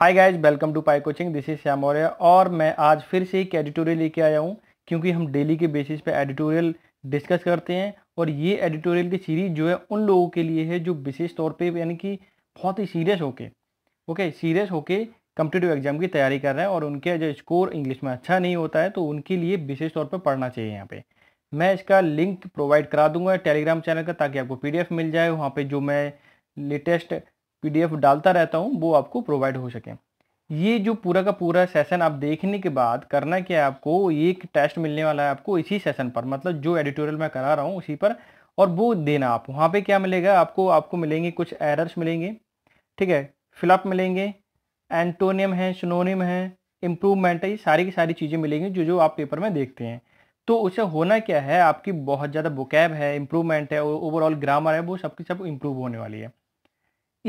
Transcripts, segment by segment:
hi guys welcome to pi coaching this is Shyam Maurya और मैं आज फिर से एक एडिटोरियल लेके आया हूँ क्योंकि हम डेली के बेसिस पे एडिटोरियल डिस्कस करते हैं और ये एडिटोरियल की सीरीज जो है उन लोगों के लिए है जो विशेष तौर पे यानी कि बहुत ही सीरियस होके ओके सीरियस होके कम्पिटेटिव एग्जाम की तैयारी कर रहे हैं और उनके जो स्कोर इंग्लिश में अच्छा नहीं होता है तो उनके लिए विशेष तौर पर पढ़ना चाहिए यहाँ पर मैं इसका लिंक प्रोवाइड करा दूंगा टेलीग्राम चैनल का ताकि आपको पी मिल जाए वहाँ पर जो मैं लेटेस्ट पीडीएफ डालता रहता हूँ वो आपको प्रोवाइड हो सके ये जो पूरा का पूरा सेशन आप देखने के बाद करना क्या है आपको ये एक टेस्ट मिलने वाला है आपको इसी सेशन पर मतलब जो एडिटोरियल मैं करा रहा हूँ उसी पर और वो देना आप वहाँ पे क्या मिलेगा आपको आपको मिलेंगे कुछ एरर्स मिलेंगे ठीक है फिलअप मिलेंगे एंटोनियम है सुनोनिम है इम्प्रूवमेंट है ये सारी की सारी चीज़ें मिलेंगी जो जो आप पेपर में देखते हैं तो उसे होना क्या है आपकी बहुत ज़्यादा बुकैब है इम्प्रूवमेंट है ओवरऑल ग्रामर है वो सबकी सब इम्प्रूव होने वाली है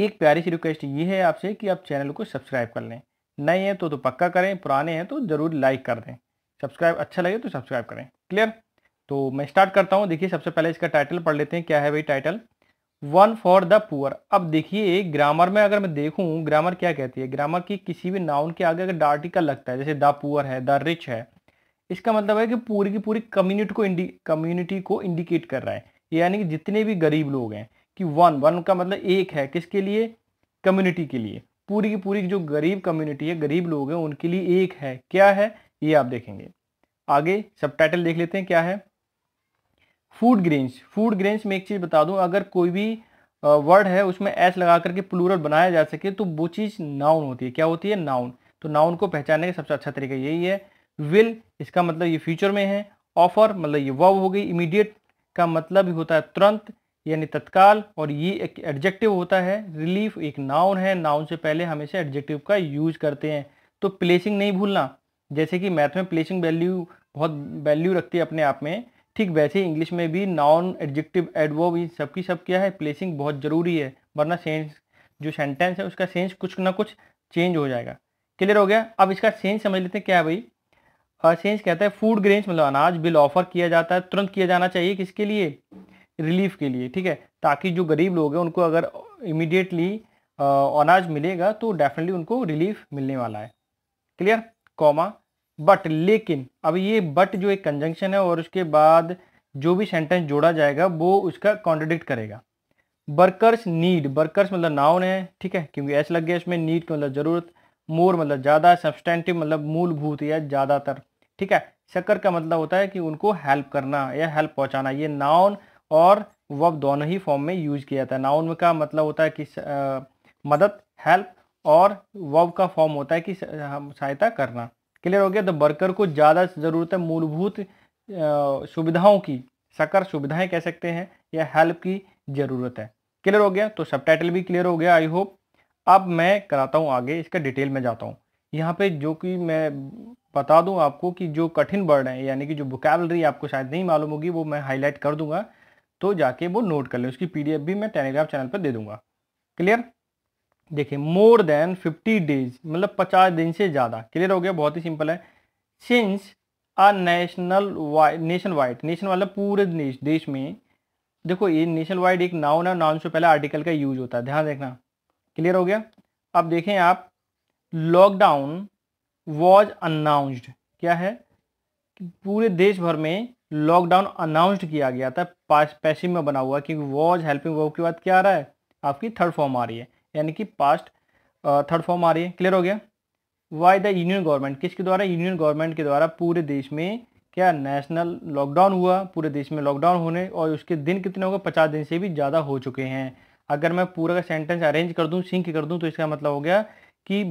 एक प्यारी सी रिक्वेस्ट ये है आपसे कि आप चैनल को सब्सक्राइब कर लें नए हैं तो तो पक्का करें पुराने हैं तो ज़रूर लाइक कर दें सब्सक्राइब अच्छा लगे तो सब्सक्राइब करें क्लियर तो मैं स्टार्ट करता हूँ देखिए सबसे पहले इसका टाइटल पढ़ लेते हैं क्या है भाई title one for the poor अब देखिए ग्रामर में अगर मैं देखूँ ग्रामर क्या कहती है ग्रामर की किसी भी नाउन के आगे अगर डार्टिकल लगता है जैसे द पुअर है द रिच है इसका मतलब है कि पूरी की पूरी कम्युनिटी को कम्युनिटी को इंडिकेट कर रहा है यानी कि जितने भी गरीब लोग हैं कि वन वन का मतलब एक है किसके लिए कम्युनिटी के लिए पूरी की पूरी जो गरीब कम्युनिटी है गरीब लोग हैं उनके लिए एक है क्या है ये आप देखेंगे आगे सब देख लेते हैं क्या है फूड ग्रेन्स फूड ग्रेन्स में एक चीज़ बता दूं अगर कोई भी वर्ड है उसमें एस लगा करके प्लूरल बनाया जा सके तो वो चीज़ नाउन होती है क्या होती है नाउन तो नाउन को पहचानने का सबसे अच्छा तरीका यही है विल इसका मतलब ये फ्यूचर में है ऑफर मतलब ये वव हो गई इमीडिएट का मतलब ही होता है तुरंत यानी तत्काल और ये एक एडजेक्टिव होता है रिलीफ एक नाउन है नाउन से पहले हमेशा एडजेक्टिव का यूज करते हैं तो प्लेसिंग नहीं भूलना जैसे कि मैथ में प्लेसिंग वैल्यू बहुत वैल्यू रखती है अपने आप में ठीक वैसे इंग्लिश में भी नाउन एडजेक्टिव एडवर्ब इन सब की सब क्या है प्लेसिंग बहुत ज़रूरी है वरना सेंस जो सेंटेंस है उसका सेंस कुछ ना कुछ चेंज हो जाएगा क्लियर हो गया अब इसका सेंस समझ लेते हैं क्या है भाई सेंस कहता है फूड ग्रेन्स मतलब अनाज बिल ऑफर किया जाता है तुरंत किया जाना चाहिए किसके लिए रिलीफ के लिए ठीक है ताकि जो गरीब लोग हैं उनको अगर इमिडिएटली अनाज मिलेगा तो डेफिनेटली उनको रिलीफ मिलने वाला है क्लियर कॉमा बट लेकिन अब ये बट जो एक कंजंक्शन है और उसके बाद जो भी सेंटेंस जोड़ा जाएगा वो उसका कॉन्ट्रडिक्ट करेगा वर्कर्स नीड वर्कर्स मतलब नाउन है ठीक है क्योंकि ऐसा लग गया इसमें नीड मतलब ज़रूरत मोर मतलब ज़्यादा सब्सटेंटिव मतलब मूलभूत या ज़्यादातर ठीक है शक्कर का मतलब होता है कि उनको हेल्प करना या हेल्प पहुँचाना ये नाउन और वब दोनों ही फॉर्म में यूज किया जाता है नाउन का मतलब होता है कि आ, मदद हेल्प और वब का फॉर्म होता है कि सहायता करना क्लियर हो गया तो वर्कर को ज़्यादा ज़रूरत है मूलभूत सुविधाओं की सकर सुविधाएं कह सकते हैं या हेल्प की ज़रूरत है क्लियर हो गया तो सब भी क्लियर हो गया आई होप अब मैं कराता हूँ आगे इसका डिटेल में जाता हूँ यहाँ पे जो कि मैं बता दूँ आपको कि जो कठिन वर्ड हैं यानी कि जो वोकेबलरी आपको शायद नहीं मालूम होगी वो मैं हाईलाइट कर दूंगा तो जाके वो नोट कर लें उसकी पीडीएफ भी मैं टेलीग्राम चैनल पर दे दूंगा क्लियर देखिए मोर देन 50 डेज मतलब 50 दिन से ज़्यादा क्लियर हो गया बहुत ही सिंपल है since a national wide nation wide nation वाला पूरे देश देश में देखो ये नेशन वाइड एक नाउन है नाउन से पहले आर्टिकल का यूज होता है ध्यान देखना क्लियर हो गया अब देखें आप लॉकडाउन वॉज अनाउंस्ड क्या है पूरे देश भर में लॉकडाउन अनाउंस्ड किया गया था पैसिव में बना हुआ क्योंकि वॉज हेल्पिंग वो के बाद क्या आ रहा है आपकी थर्ड फॉर्म आ रही है यानी कि पास्ट थर्ड फॉर्म आ रही है क्लियर हो गया वाई द यूनियन गवर्नमेंट किसके द्वारा यूनियन गवर्नमेंट के द्वारा पूरे देश में क्या नेशनल लॉकडाउन हुआ पूरे देश में लॉकडाउन होने और उसके दिन कितने हो गए पचास दिन से भी ज़्यादा हो चुके हैं अगर मैं पूरा का सेंटेंस अरेंज कर दूँ सिंक कर दूँ तो इसका मतलब हो गया कि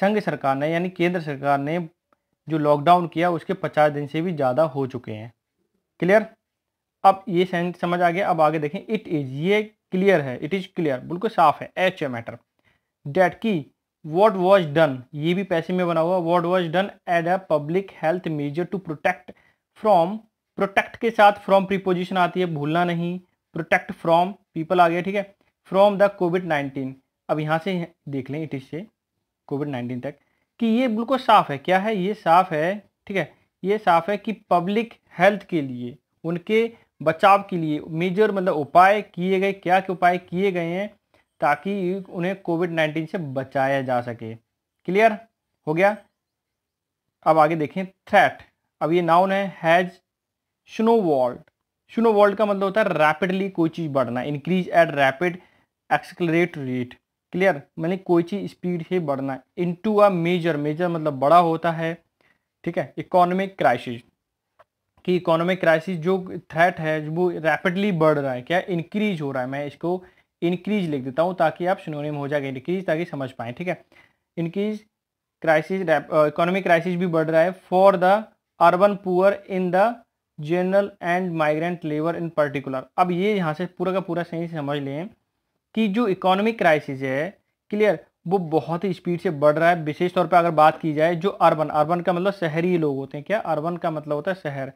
संघ सरकार ने यानी केंद्र सरकार ने जो लॉकडाउन किया उसके पचास दिन से भी ज़्यादा हो चुके हैं क्लियर अब ये समझ आ गया अब आगे देखें इट इज ये क्लियर है इट इज क्लियर बिल्कुल साफ है एच ए मैटर डेट की वॉट वॉज डन ये भी पैसे में बना हुआ what was done at a public health measure to protect from protect के साथ फ्रॉम प्रीपोजिशन आती है भूलना नहीं प्रोटेक्ट फ्रॉम पीपल आ गया ठीक है फ्रॉम द कोविड नाइन्टीन अब यहाँ से देख लें इट इज से कोविड नाइन्टीन तक कि ये बिल्कुल साफ है क्या है ये साफ है ठीक है ये साफ है कि पब्लिक हेल्थ के लिए उनके बचाव के लिए मेजर मतलब उपाय किए गए क्या क्या उपाय किए गए हैं ताकि उन्हें कोविड नाइन्टीन से बचाया जा सके क्लियर हो गया अब आगे देखें थ्रेट अब ये नाउन है हैज स्नो वॉल्ड का मतलब होता है रैपिडली कोई चीज़ बढ़ना increase at rapid accelerate rate clear मैंने कोई चीज़ स्पीड से बढ़ना into a major major मतलब बड़ा होता है ठीक है इकोनॉमिक क्राइसिस कि इकोनॉमिक क्राइसिस जो थ्रेट है वो रैपिडली बढ़ रहा है क्या इंक्रीज हो रहा है मैं इसको इंक्रीज लिख देता हूँ ताकि आप में हो जाएगा इंक्रीज ताकि समझ पाए ठीक है इंक्रीज क्राइसिस इकोनॉमिक क्राइसिस भी बढ़ रहा है for the urban poor in the general and migrant labour in particular अब ये यहाँ से पूरा का पूरा सही समझ लें कि जो इकोनॉमिक क्राइसिस है क्लियर वो बहुत ही स्पीड से बढ़ रहा है विशेष तौर पर अगर बात की जाए जो अर्बन अर्बन का मतलब शहरी लोग होते हैं क्या अर्बन का मतलब होता है शहर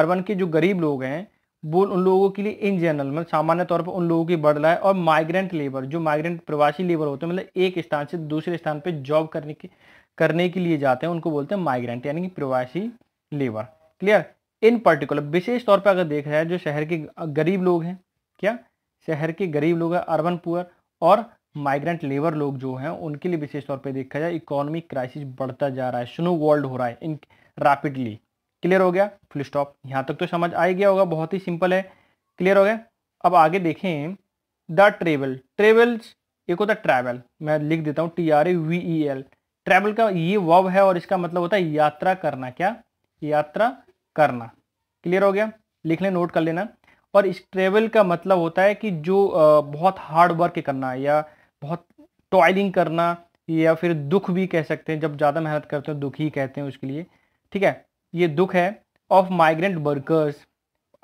अर्बन के जो गरीब लोग हैं वो उन लोगों के लिए इन जनरल मतलब सामान्य तौर पर उन लोगों की बढ़ रहा है और माइग्रेंट लेबर जो माइग्रेंट प्रवासी लेबर होते हैं मतलब एक स्थान से दूसरे स्थान पर जॉब करने के करने के लिए जाते हैं उनको बोलते हैं माइग्रेंट यानी कि प्रवासी लेबर क्लियर इन पर्टिकुलर विशेष तौर पर अगर देख रहे हैं जो शहर के गरीब लोग हैं क्या शहर के गरीब लोग हैं अर्बन पुअर और माइग्रेंट लेबर लोग जो हैं उनके लिए विशेष तौर पे देखा जाए इकोनॉमिक क्राइसिस बढ़ता जा रहा है स्नो वर्ल्ड हो रहा है इन रैपिडली क्लियर हो गया फुल स्टॉप यहाँ तक तो समझ आ गया होगा बहुत ही सिंपल है क्लियर हो गया अब आगे देखें द ट्रेवल ट्रेवल्स एक होता है ट्रैवल मैं लिख देता हूँ T R A V E L travel का ये वव है और इसका मतलब होता है यात्रा करना क्या यात्रा करना क्लियर हो गया लिख लें नोट कर लेना और इस ट्रेवल का मतलब होता है कि जो बहुत हार्ड वर्क करना या बहुत टॉयलिंग करना या फिर दुख भी कह सकते हैं जब ज़्यादा मेहनत करते हैं दुख ही कहते हैं उसके लिए ठीक है ये दुख है ऑफ माइग्रेंट वर्कर्स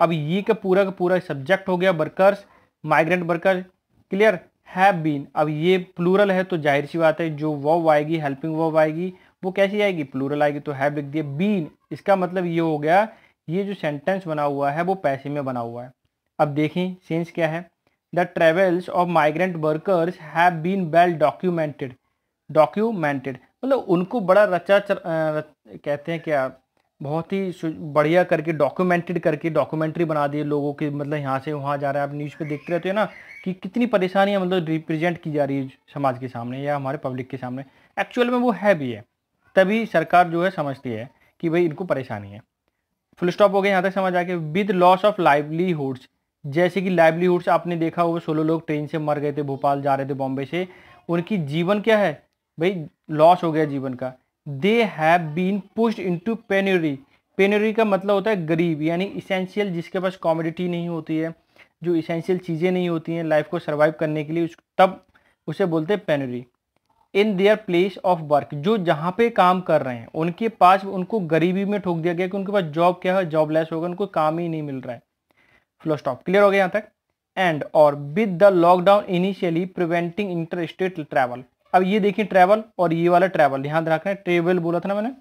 अब ये का पूरा का पूरा सब्जेक्ट हो गया workers migrant workers clear have been अब ये प्लूरल है तो जाहिर सी बात है जो वॉव आएगी हेल्पिंग वॉव आएगी वो कैसी आएगी प्लूरल आएगी तो हैव लिख दिया बीन इसका मतलब ये हो गया ये जो सेंटेंस बना हुआ है वो पैसे में बना हुआ है अब देखें सेंस क्या है the travels of migrant workers have been well documented documented मतलब उनको बड़ा रचा चर, आ, कहते हैं क्या बहुत ही बढ़िया करके डॉक्यूमेंटेड करके डॉक्यूमेंट्री बना दी लोगों के मतलब यहाँ से वहाँ जा रहे हैं आप न्यूज़ पे देखते रहते हो ना कि कितनी परेशानियाँ मतलब रिप्रेजेंट की जा रही है समाज के सामने या हमारे पब्लिक के सामने एक्चुअल में वो है भी है तभी सरकार जो है समझती है कि भाई इनको परेशानी है फुल स्टॉप हो गया यहाँ तक समझ आ गया विद लॉस ऑफ लाइवलीहुड्स जैसे कि लाइवलीहुड्स आपने देखा होगा सोलह लोग ट्रेन से मर गए थे भोपाल जा रहे थे बॉम्बे से उनकी जीवन क्या है भाई लॉस हो गया जीवन का they have been pushed to penury penury का मतलब होता है गरीब यानी इसेंशियल जिसके पास कॉमोडिटी नहीं होती है जो इसेंशियल चीज़ें नहीं होती हैं लाइफ को सर्वाइव करने के लिए उस तब उसे बोलते हैं penury in their place of work जो जहाँ पे काम कर रहे हैं उनके पास उनको गरीबी में ठोक दिया गया कि उनके पास जॉब क्या है जॉबलेस होगा उनको काम ही नहीं मिल रहा है फुल स्टॉप क्लियर हो गया यहाँ तक एंड और with the lockdown initially preventing inter state travel अब ये देखिए ट्रैवल और ये वाला ट्रैवल ध्यान रखना है ट्रेवल बोला था ना मैंने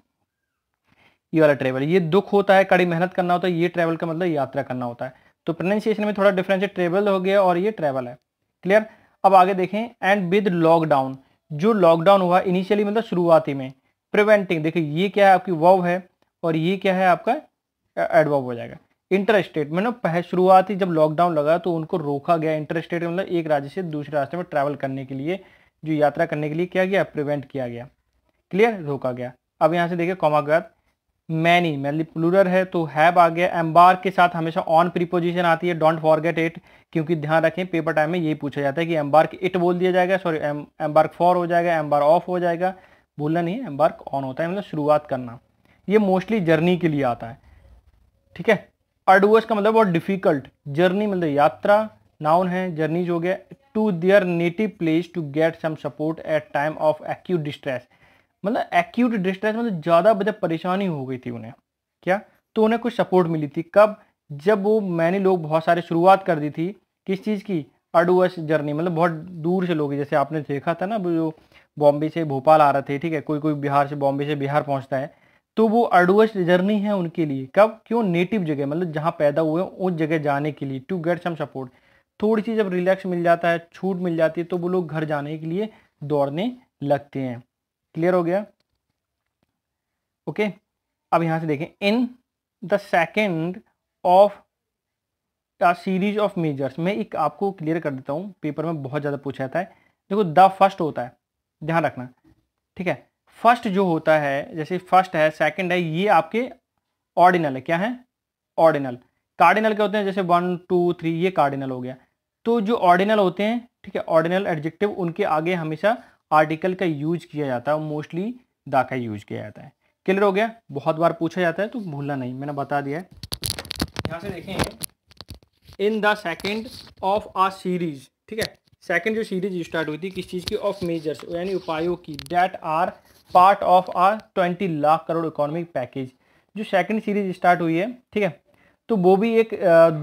ये वाला ट्रेवल ये दुख होता है कड़ी मेहनत करना होता है ये ट्रैवल का मतलब यात्रा करना होता है तो प्रोनाउंसिएशन में थोड़ा डिफरेंस है ट्रेवल हो गया और ये ट्रैवल है क्लियर अब आगे देखें एंड विद लॉकडाउन जो लॉकडाउन हुआ इनिशियली मतलब शुरुआती में प्रिवेंटिंग देखिए ये क्या है आपकी वॉव है और ये क्या है आपका एडवॉव हो जाएगा इंटरस्टेट मतलब पहले शुरुआत ही जब लॉकडाउन लगा तो उनको रोका गया इंटरस्टेट मतलब एक राज्य से दूसरे रास्ते में ट्रैवल करने के लिए जो यात्रा करने के लिए किया गया प्रिवेंट किया गया क्लियर रोका गया अब यहाँ से देखिए कॉमागत मैनी मैनली प्लूरल है तो हैव आ गया एम्बार के साथ हमेशा ऑन प्रीपोजिशन आती है डोंट फॉरगेट इट क्योंकि ध्यान रखें पेपर टाइम में यही पूछा जाता है कि एम्बार्क इट बोल दिया जाएगा सॉरी एम्बार्क फॉर हो जाएगा एम्बार ऑफ हो जाएगा बोलना नहीं है एम्बार्क ऑन होता है मतलब शुरुआत करना ये मोस्टली जर्नी के लिए आता है ठीक है अर्डुअस का मतलब बहुत डिफिकल्ट जर्नी मतलब यात्रा नाउन है जो हो गया to their native place to get some support at time of acute distress मतलब एक्यूट डिस्ट्रेस मतलब ज़्यादा मतलब परेशानी हो गई थी उन्हें क्या तो उन्हें कुछ सपोर्ट मिली थी कब जब वो मैंने लोग बहुत सारे शुरुआत कर दी थी किस चीज़ की अर्डुअस जर्नी मतलब बहुत दूर से लोग जैसे आपने देखा था ना जो बॉम्बे से भोपाल आ रहे थे ठीक है कोई कोई बिहार से बॉम्बे से बिहार पहुँचता है तो वो अर्डुअस जर्नी है उनके लिए कब क्यों नेटिव जगह मतलब जहाँ पैदा हुए उस जगह जाने के लिए टू गेट सम सपोर्ट थोड़ी सी जब रिलैक्स मिल जाता है छूट मिल जाती है तो वो लोग घर जाने के लिए दौड़ने लगते हैं क्लियर हो गया ओके अब यहाँ से देखें in the second of the series of measures मैं एक आपको क्लियर कर देता हूँ पेपर में बहुत ज़्यादा पूछा जाता है देखो द फर्स्ट होता है ध्यान रखना ठीक है फर्स्ट जो होता है जैसे फर्स्ट है सेकंड है ये आपके ऑर्डिनल है क्या है ऑर्डिनल कार्डिनल क्या होते हैं जैसे वन टू थ्री ये कार्डिनल हो गया तो जो ऑर्डिनल होते हैं ठीक है ऑर्डिनल एडजेक्टिव उनके आगे हमेशा आर्टिकल का यूज किया जाता है मोस्टली दा का यूज किया जाता है क्लियर हो गया बहुत बार पूछा जाता है तो भूलना नहीं मैंने बता दिया है यहाँ से देखें in the second of a series ठीक है सेकेंड जो सीरीज स्टार्ट हुई थी किस चीज़ की ऑफ मेजर्स यानी उपायों की that are part of our twenty lakh crore economic package जो सेकंड सीरीज स्टार्ट हुई है ठीक है तो वो भी एक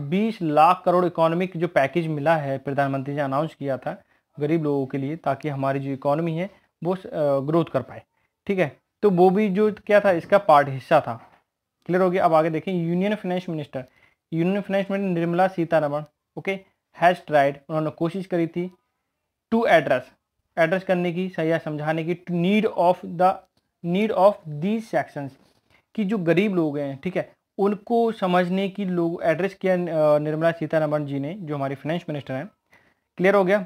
बीस लाख करोड़ इकोनॉमिक जो पैकेज मिला है प्रधानमंत्री ने अनाउंस किया था गरीब लोगों के लिए ताकि हमारी जो इकोनॉमी है वो ग्रोथ कर पाए ठीक है तो वो भी जो क्या था इसका पार्ट हिस्सा था क्लियर हो गया अब आगे देखें union finance minister union finance minister Nirmala Sitharaman okay has tried उन्होंने कोशिश करी थी टू एड्रेस एड्रेस करने की या समझाने की need of the need of the sections कि जो गरीब लोग हैं ठीक है उनको समझने की लोग एड्रेस किया निर्मला सीतारमण जी ने जो हमारी फाइनेंस मिनिस्टर हैं क्लियर हो गया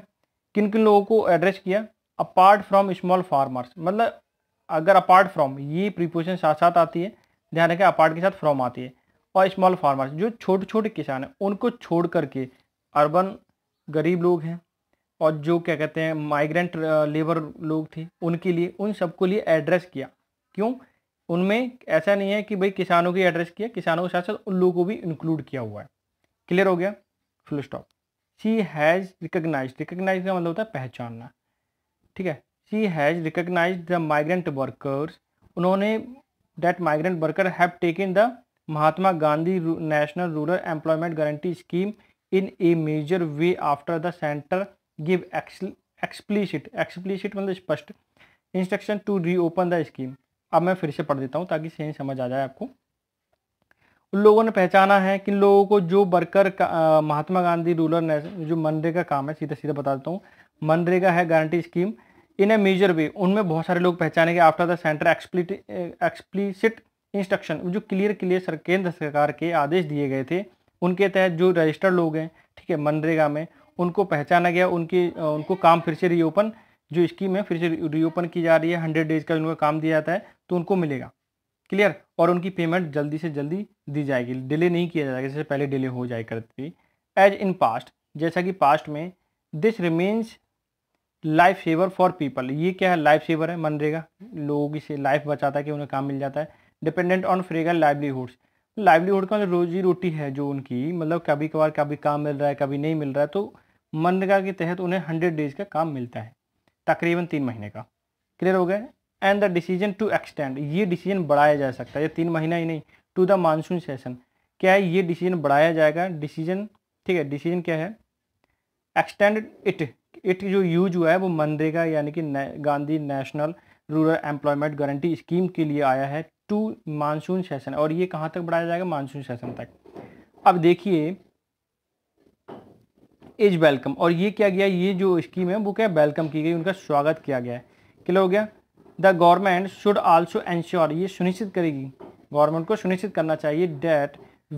किन किन लोगों को एड्रेस किया अपार्ट फ्रॉम स्मॉल फार्मर्स मतलब अगर अपार्ट फ्रॉम ये प्रिपोजिशन साथ साथ आती है ध्यान रखें अपार्ट के साथ फ्रॉम आती है और स्मॉल फार्मर्स जो छोटे छोटे किसान हैं उनको छोड़ करके अर्बन गरीब लोग हैं और जो क्या कहते हैं माइग्रेंट लेबर लोग थे उनके लिए उन सबको लिए एड्रेस किया क्यों उनमें ऐसा नहीं है कि भाई किसानों की एड्रेस किया किसानों के साथ साथ उन लोगों को भी इंक्लूड किया हुआ है क्लियर हो गया full stop she has recognise recognise का मतलब होता है पहचानना ठीक है she has recognise the migrant workers उन्होंने that migrant worker have taken the Mahatma Gandhi national rural employment guarantee scheme in a major way after the centre give explicit explicit मतलब स्पष्ट instruction to reopen the scheme अब मैं फिर से पढ़ देता हूँ ताकि सही समझ आ जाए आपको उन लोगों ने पहचाना है कि लोगों को जो वर्कर महात्मा गांधी रूरल जो मनरेगा काम है सीधा सीधा बता देता हूँ मनरेगा है guarantee scheme in a major way उनमें बहुत सारे लोग पहचाने गए after the centre explicit explicit instruction जो क्लियर क्लियर सर केंद्र सरकार के आदेश दिए गए थे उनके तहत जो रजिस्टर्ड लोग हैं ठीक है मनरेगा में उनको पहचाना गया उनकी उनको काम फिर से रीओपन जो स्कीम है फिर से रीओपन की जा रही है हंड्रेड डेज का उनको काम दिया जाता है तो उनको मिलेगा क्लियर और उनकी पेमेंट जल्दी से जल्दी दी जाएगी डिले नहीं किया जाएगा जैसे पहले डिले हो जाए करती एज इन पास्ट जैसा कि पास्ट में this remains life saver for people ये क्या है लाइफ सेवर है मनरेगा लोगों की से लाइफ बचाता है कि उन्हें काम मिल जाता है डिपेंडेंट ऑन फ्रेगा लाइवलीहुड्स लाइवलीहुड का मतलब रोजी रोटी है जो उनकी मतलब कभी कभार कभी काम मिल रहा है कभी नहीं मिल रहा है तो मनरेगा के तहत उन्हें हंड्रेड डेज का काम मिलता है तकरीबन तीन महीने का क्लियर हो गया and the decision to extend ये डिसीजन बढ़ाया जा सकता है ये तीन महीना ही नहीं टू द मानसून सेशन क्या है ये डिसीजन बढ़ाया जाएगा डिसीजन ठीक है डिसीजन क्या है एक्सटेंड इट इट जो यूज हुआ है वो मनरेगा यानी कि ने, Gandhi national rural employment guarantee scheme के लिए आया है टू मानसून सेशन और ये कहाँ तक बढ़ाया जाएगा मानसून सेशन तक अब देखिए इज वेलकम और ये क्या गया ये जो स्कीम है वो क्या वेलकम की गई उनका स्वागत किया गया है क्लियर हो गया the government should also ensure ये सुनिश्चित करेगी गवर्नमेंट को सुनिश्चित करना चाहिए डेट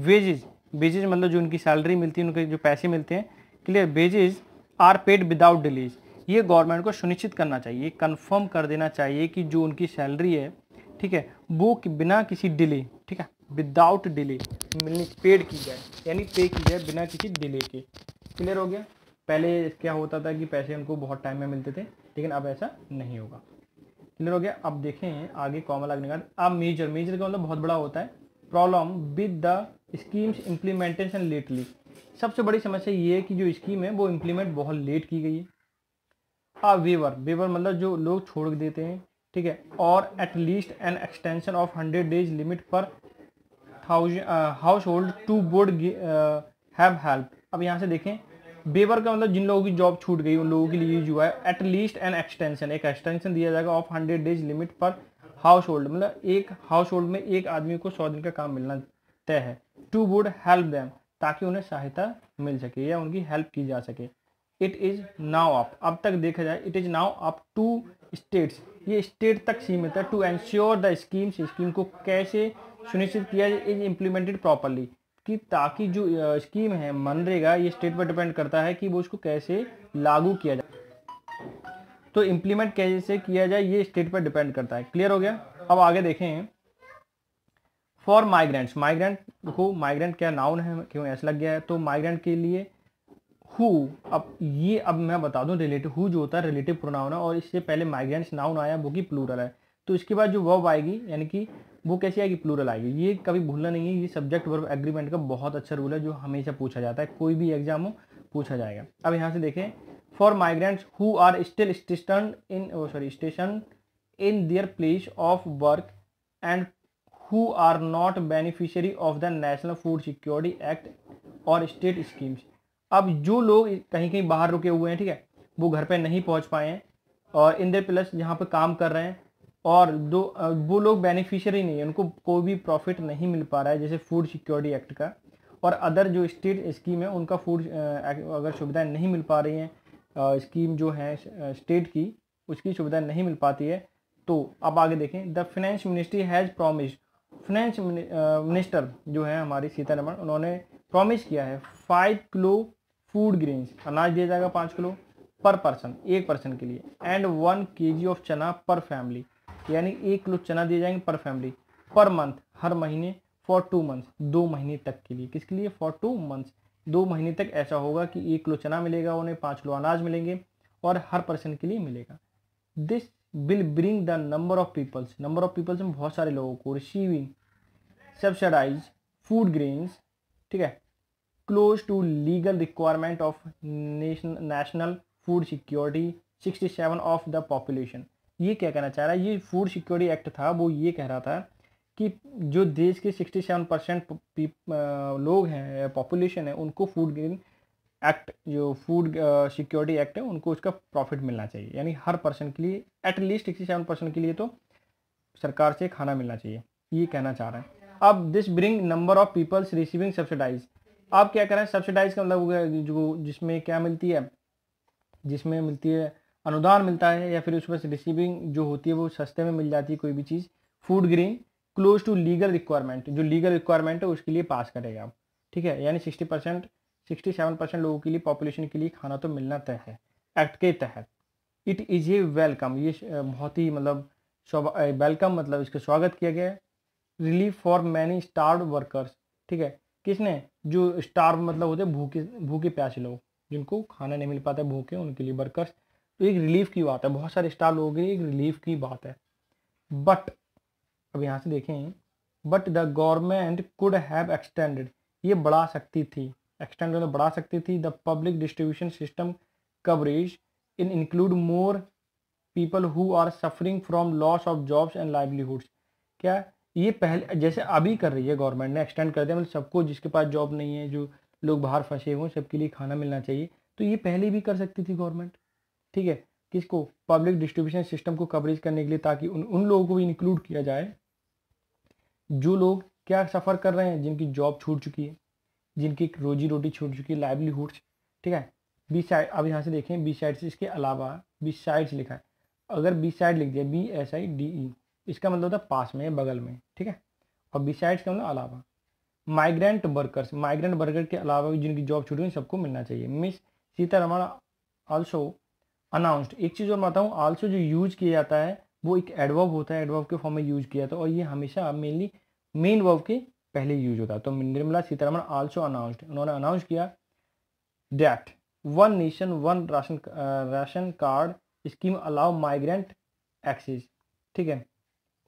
वेजेज वेजेज मतलब जो उनकी सैलरी मिलती है उनके जो पैसे मिलते हैं clear wages are paid without delays ये गवर्नमेंट को सुनिश्चित करना चाहिए कंफर्म कर देना चाहिए कि जो उनकी सैलरी है ठीक है वो कि बिना किसी डिले ठीक है विदाउट डिले मिलनी पेड की जाए यानी पे की जाए बिना किसी डिले के क्लियर हो गया पहले क्या होता था कि पैसे उनको बहुत टाइम में मिलते थे लेकिन अब ऐसा नहीं होगा क्लियर हो गया अब देखें आगे कॉमा लगने का अब मेजर मेजर का मतलब बहुत बड़ा होता है problem with the schemes implementation lately सबसे बड़ी समस्या ये है कि जो स्कीम है वो इम्प्लीमेंट बहुत लेट की गई है अब वेवर वेवर मतलब जो लोग छोड़ देते हैं ठीक है और at least an extension of hundred days limit per household to board have help अब यहाँ से देखें बेबर का मतलब जिन लोगों की जॉब छूट गई उन लोगों के लिए जो है एट लीस्ट एन एक्सटेंशन एक एक्सटेंशन दिया जाएगा of hundred days limit per household मतलब एक हाउस होल्ड में एक आदमी को सौ दिन का काम मिलना तय है टू वुड हेल्प दैम ताकि उन्हें सहायता मिल सके या उनकी हेल्प की जा सके इट इज़ नाउ अप अब तक देखा जाए it is now up to states ये स्टेट तक सीमित है to ensure the schemes scheme को कैसे सुनिश्चित किया जाए इज इम्प्लीमेंटेड प्रॉपरली कि ताकि जो स्कीम है मनरेगा ये स्टेट पर डिपेंड करता है कि वो उसको कैसे लागू किया जाए तो इम्प्लीमेंट कैसे किया जाए ये स्टेट पर डिपेंड करता है क्लियर हो गया अब आगे देखें फॉर माइग्रेंट्स माइग्रेंट देखो माइग्रेंट क्या नाउन है क्यों ऐसा लग गया है तो माइग्रेंट के लिए हु अब ये अब मैं बता दूं रिलेटिव हु जो होता है रिलेटिव प्रोनाउन है और इससे पहले माइग्रेंट्स नाउन आया वो कि प्लूरल है तो इसके बाद जो वर्ब आएगी यानी कि वो कैसी आएगी प्लूरल आएगी ये कभी भूलना नहीं है ये सब्जेक्ट वर्ब एग्रीमेंट का बहुत अच्छा रूल है जो हमेशा पूछा जाता है कोई भी एग्जाम हो पूछा जाएगा अब यहाँ से देखें for migrants who are still station in sorry station in their place of work and who are not beneficiary of the national food security act और स्टेट स्कीम्स अब जो लोग कहीं कहीं बाहर रुके हुए हैं ठीक है वो घर पे नहीं पहुंच पाए हैं और इन देर प्लस यहाँ पे काम कर रहे हैं और दो वो लोग बेनिफिशियरी नहीं है उनको कोई भी प्रॉफिट नहीं मिल पा रहा है जैसे फूड सिक्योरिटी एक्ट का और अदर जो स्टेट स्कीम है उनका फूड अगर सुविधाएं नहीं मिल पा रही हैं स्कीम जो है स्टेट की उसकी सुविधा नहीं मिल पाती है तो अब आगे देखें the finance ministry has promised finance minister जो है हमारी सीतारमण उन्होंने प्रॉमिस किया है फाइव किलो फूड ग्रीन्स अनाज दिया जाएगा पाँच किलो पर पर्सन एक पर्सन के लिए एंड वन के जी ऑफ चना पर फैमिली यानी एक किलो चना दिए जाएंगे पर फैमिली पर मंथ हर महीने फॉर टू मंथ दो महीने तक के लिए किसके लिए फॉर टू मंथ्स दो महीने तक ऐसा होगा कि एक किलो चना मिलेगा उन्हें पाँच किलो अनाज मिलेंगे और हर पर्सन के लिए मिलेगा this will bring the number of peoples number of peoples में बहुत सारे लोगों को रिसीविंग सब्सिडाइज फूड ग्रेन्स ठीक है close to legal requirement of national food security 67 of the population ये क्या कहना चाह रहा है ये फूड सिक्योरिटी एक्ट था वो ये कह रहा था कि जो देश के 67 परसेंट लोग हैं पॉपुलेशन है उनको फूड ग्रीन एक्ट जो फूड सिक्योरिटी एक्ट है उनको उसका प्रॉफिट मिलना चाहिए यानी हर पर्सन के लिए एटलीस्ट सिक्सटी सेवन परसेंट के लिए तो सरकार से खाना मिलना चाहिए ये कहना चाह रहे हैं अब this bring number of peoples receiving subsidize आप क्या करें सब्सिडाइज का मतलब जो जिसमें क्या मिलती है जिसमें मिलती है अनुदान मिलता है या फिर उसमें से रिसीविंग जो होती है वो सस्ते में मिल जाती है कोई भी चीज़ food grain close to legal requirement जो लीगल रिक्वायरमेंट है उसके लिए पास करेगा आप ठीक है यानी sixty percent sixty seven percent लोगों के लिए पॉपुलेशन के लिए खाना तो मिलना तय है एक्ट के तहत इट इज़ ए वेलकम ये बहुत ही मतलब वेलकम मतलब इसका स्वागत किया गया है relief for many star workers ठीक है किसने जो स्टार मतलब होते हैं भूखे भूखे प्यासे लोग जिनको खाना नहीं मिल पाता भूखे उनके लिए वर्कर्स तो एक रिलीफ की बात है बहुत सारे स्टार लोगों के लिए एक रिलीफ की बात है बट अब यहाँ से देखें but the government could have extended ये बढ़ा सकती थी एक्सटेंड मतलब बढ़ा सकती थी the public distribution system coverage in include more people who are suffering from loss of jobs and livelihoods क्या ये पहले जैसे अभी कर रही है गवर्नमेंट ने एक्सटेंड कर दिया मतलब सबको जिसके पास जॉब नहीं है जो लोग बाहर फंसे हुए सबके लिए खाना मिलना चाहिए तो ये पहले भी कर सकती थी गवर्नमेंट ठीक है किसको पब्लिक डिस्ट्रीब्यूशन सिस्टम को कवरेज करने के लिए ताकि उन उन लोगों को भी इंक्लूड किया जाए जो लोग क्या सफ़र कर रहे हैं जिनकी जॉब छूट चुकी है जिनकी रोजी रोटी छूट चुकी है लाइवलीहुड ठीक है बी साइड अब यहाँ से देखें बी साइड से इसके अलावा बी साइड्स लिखा है अगर बी साइड लिख दिया B S I D E इसका मतलब होता है पास में बगल में ठीक है और बी साइड्स का मतलब अलावा माइग्रेंट वर्कर्स माइग्रेंट वर्कर के अलावा भी जिनकी जॉब छूट हुई सबको मिलना चाहिए मिस सीतारमण ऑल्सो अनाउंस्ड एक चीज़ और बताऊँ आल्सो जो यूज किया जाता है वो एक एडवर्व होता है एडवर्व के फॉर्म में यूज किया जाता है और ये हमेशा मेनली मेन वर्व के पहले यूज होता है तो निर्मला सीतारमण आल्सो अनाउंस्ड उन्होंने अनाउंस किया that one nation one ration ration card scheme allow migrant access ठीक है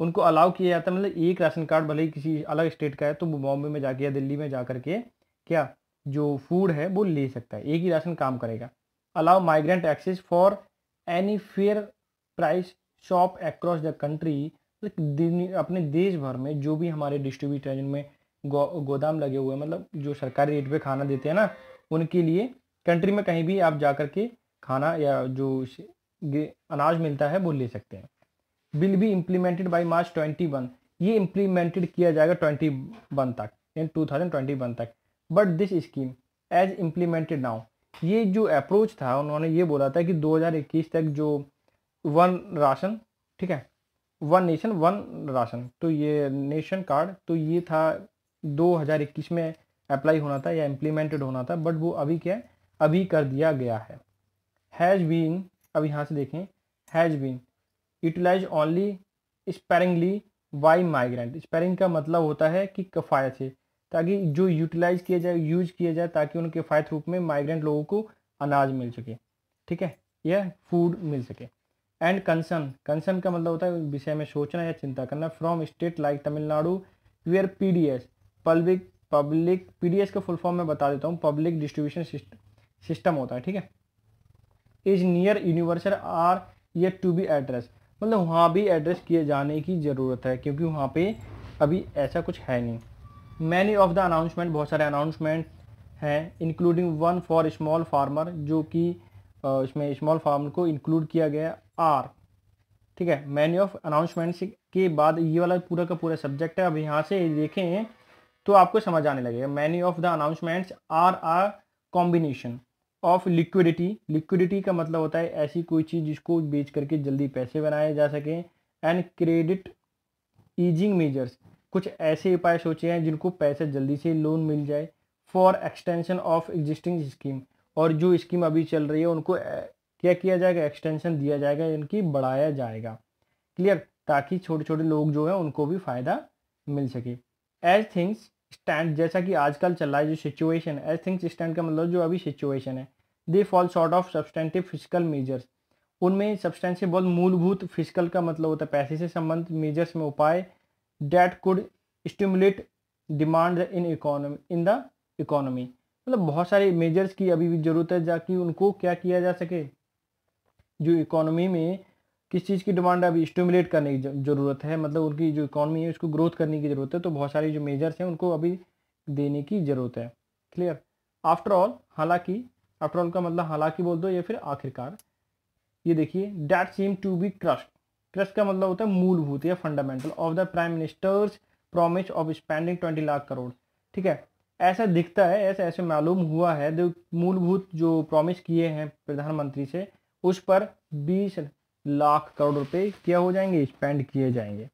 उनको अलाउ किया जाता है मतलब एक राशन कार्ड भले ही किसी अलग स्टेट का है तो वो बॉम्बे में जाके या दिल्ली में जा कर के क्या जो फूड है वो ले सकता है एक ही राशन काम करेगा allow migrant access for any fair price shop across the country अपने देश भर में जो भी हमारे डिस्ट्रीब्यूटर जिनमें गो, गोदाम लगे हुए हैं मतलब जो सरकारी रेट पे खाना देते हैं ना उनके लिए कंट्री में कहीं भी आप जा कर के खाना या जो अनाज मिलता है वो ले सकते हैं will be implemented by March twenty one ये इम्प्लीमेंटेड किया जाएगा ट्वेंटी वन तक in two thousand twenty one तक but this scheme as implemented now ये जो अप्रोच था उन्होंने ये बोला था कि 2021 तक जो वन राशन ठीक है वन नेशन वन राशन तो ये नेशन कार्ड तो ये था 2021 में अप्लाई होना था या इम्प्लीमेंटेड होना था बट वो अभी क्या है अभी कर दिया गया है हैज़ बीन अब यहाँ से देखें has been utilize only sparingly by migrant sparing का मतलब होता है कि कफायत से ताकि जो यूटिलाइज किया जाए यूज किया जाए ताकि उनके किफ़ायत रूप में माइग्रेंट लोगों को अनाज मिल सके ठीक है या फूड मिल सके एंड कंसर्न कंसर्न का मतलब होता है विषय में सोचना या चिंता करना from state like Tamil Nadu where P D S public public P D S का फुल फॉर्म मैं बता देता हूँ पब्लिक डिस्ट्रीब्यूशन सिस्टम होता है ठीक है is near universal are yet to be address मतलब वहाँ भी एड्रेस किए जाने की ज़रूरत है क्योंकि वहाँ पे अभी ऐसा कुछ है नहीं मैनी ऑफ द अनाउंसमेंट बहुत सारे अनाउंसमेंट हैं including one for small farmer जो कि इसमें स्मॉल फार्मर को इंक्लूड किया गया आर ठीक है मैनी ऑफ अनाउंसमेंट्स के बाद ये वाला पूरा का पूरा सब्जेक्ट है अब यहाँ से देखें तो आपको समझ आने लगेगा many of the announcements are are combination of liquidity liquidity का मतलब होता है ऐसी कोई चीज़ जिसको बेच करके जल्दी पैसे बनाए जा सकें एंड क्रेडिट ईजिंग मेजर्स कुछ ऐसे उपाय सोचे हैं जिनको पैसे जल्दी से लोन मिल जाए for extension of existing scheme और जो स्कीम अभी चल रही है उनको क्या किया जाएगा एक्सटेंशन दिया जाएगा इनकी बढ़ाया जाएगा क्लियर ताकि छोटे छोटे लोग जो हैं उनको भी फ़ायदा मिल सके एज थिंग्स स्टैंड जैसा कि आजकल चल रहा है जो सिचुएशन एज थिंग्स स्टैंड का मतलब जो अभी सिचुएशन है they fall short of substantive physical measures उनमें सब्सटेंसिव बहुत मूलभूत फिजिकल का मतलब होता है पैसे से संबंधित मेजर्स में उपाय that could stimulate demand in economy in the economy मतलब बहुत सारे मेजर्स की अभी भी ज़रूरत है ताकि उनको क्या किया जा सके जो इकोनॉमी में किस चीज़ की डिमांड अभी स्टिमुलेट करने की ज़रूरत है मतलब उनकी जो इकोनॉमी है उसको ग्रोथ करने की ज़रूरत है तो बहुत सारी जो मेजर्स हैं उनको अभी देने की ज़रूरत है क्लियर आफ्टर ऑल हालांकि आफ्टर ऑल का मतलब हालांकि बोल दो या फिर आखिरकार ये देखिए that seem to be crust thrust का मतलब होता है मूलभूत या fundamental of the prime minister's promise of spending twenty lakh crore ठीक है ऐसा दिखता है ऐसे ऐसे मालूम हुआ है जो मूलभूत जो प्रॉमिस किए हैं प्रधानमंत्री से उस पर बीस लाख करोड़ रुपए क्या हो जाएंगे स्पेंड किए जाएंगे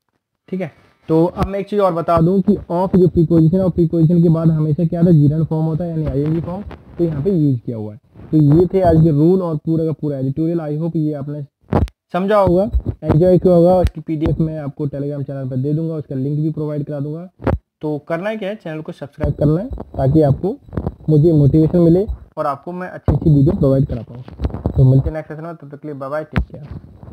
ठीक है तो अब मैं एक चीज़ और बता दूं कि ऑफ जो प्रीपोजिशन और प्रीपोजिशन के बाद हमेशा क्या था जीरन फॉर्म होता है यानी आई फॉर्म तो यहाँ पे यूज किया हुआ है तो ये थे आज के रूल और पूरा का पूरा एडिटोरियल आई होप ये आपने समझा होगा एंजॉय किया होगा उसकी पीडीएफ मैं आपको टेलीग्राम चैनल पर दे दूंगा उसका लिंक भी प्रोवाइड करा दूंगा तो करना है क्या है चैनल को सब्सक्राइब करना है ताकि आपको मुझे मोटिवेशन मिले और आपको मैं अच्छी अच्छी वीडियो प्रोवाइड करा पाऊँ तो मिलते हैं नेक्स्ट सेशन में तब तक के लिए बाय टेक केयर